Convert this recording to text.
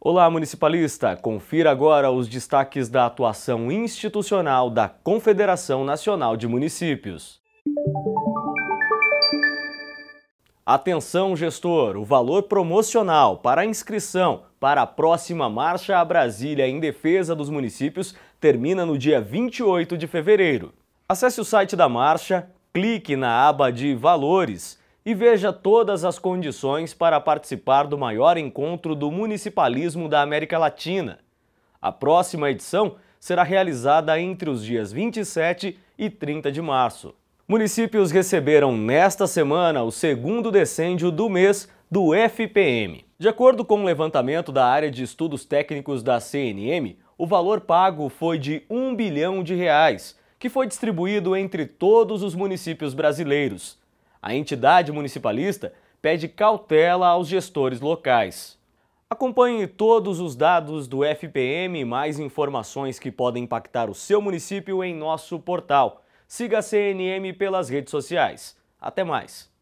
Olá, municipalista! Confira agora os destaques da atuação institucional da Confederação Nacional de Municípios. Atenção, gestor! O valor promocional para a inscrição para a próxima Marcha a Brasília em defesa dos municípios termina no dia 28 de fevereiro. Acesse o site da Marcha, clique na aba de Valores e veja todas as condições para participar do maior encontro do municipalismo da América Latina. A próxima edição será realizada entre os dias 27 e 30 de março. Municípios receberam nesta semana o segundo decêndio do mês do FPM. De acordo com o um levantamento da área de estudos técnicos da CNM, o valor pago foi de 1 bilhão de reais, que foi distribuído entre todos os municípios brasileiros. A entidade municipalista pede cautela aos gestores locais. Acompanhe todos os dados do FPM e mais informações que podem impactar o seu município em nosso portal. Siga a CNM pelas redes sociais. Até mais!